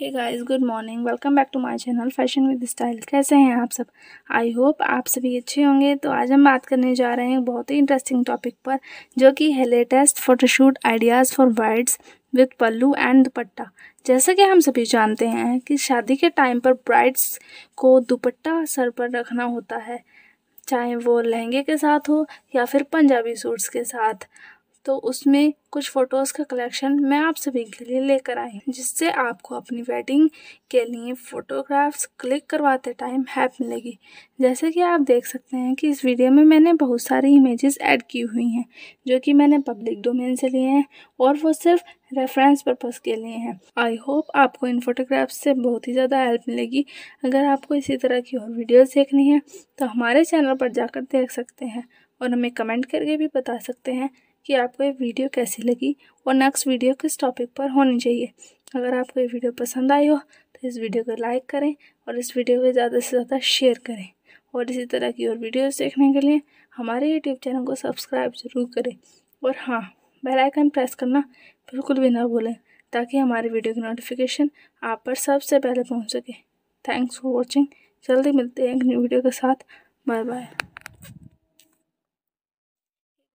hey guys good morning welcome back to my channel fashion with style कैसे हैं आप सब आई होप आप सभी अच्छे होंगे तो आज हम बात करने जा रहे हैं बहुत ही इंटरेस्टिंग टॉपिक पर जो कि है latest photoshoot ideas for brides with pallu and dupatta जैसा कि हम सभी जानते हैं कि शादी के टाइम पर ब्राइड्स को दुपट्टा सर पर रखना होता है चाहे वो लहंगे के साथ हो या फिर पंजाबी सूट्स के साथ तो उसमें कुछ फ़ोटोज़ का कलेक्शन मैं आप सभी के लिए लेकर आई जिससे आपको अपनी वेडिंग के लिए फ़ोटोग्राफ्स क्लिक करवाते टाइम हेल्प मिलेगी जैसे कि आप देख सकते हैं कि इस वीडियो में मैंने बहुत सारी इमेजेस ऐड की हुई हैं जो कि मैंने पब्लिक डोमेन से लिए हैं और वो सिर्फ रेफरेंस पर्पज़ के लिए हैं आई होप आपको इन फोटोग्राफ्स से बहुत ही ज़्यादा हेल्प मिलेगी अगर आपको इसी तरह की और वीडियोज़ देखनी है तो हमारे चैनल पर जाकर देख सकते हैं और हमें कमेंट करके भी बता सकते हैं कि आपको ये वीडियो कैसी लगी और नेक्स्ट वीडियो किस टॉपिक पर होनी चाहिए अगर आपको ये वीडियो पसंद आई हो तो इस वीडियो को लाइक करें और इस वीडियो को ज़्यादा से ज़्यादा शेयर करें और इसी तरह की और वीडियोस देखने के लिए हमारे यूट्यूब चैनल को सब्सक्राइब ज़रूर करें और हाँ बेल आइकन प्रेस करना बिल्कुल भी ना भूलें ताकि हमारे वीडियो की नोटिफिकेशन आप पर सबसे पहले पहुँच सके थैंक्स फॉर वॉचिंग जल्दी मिलते हैं एक न्यू वीडियो के साथ बाय बाय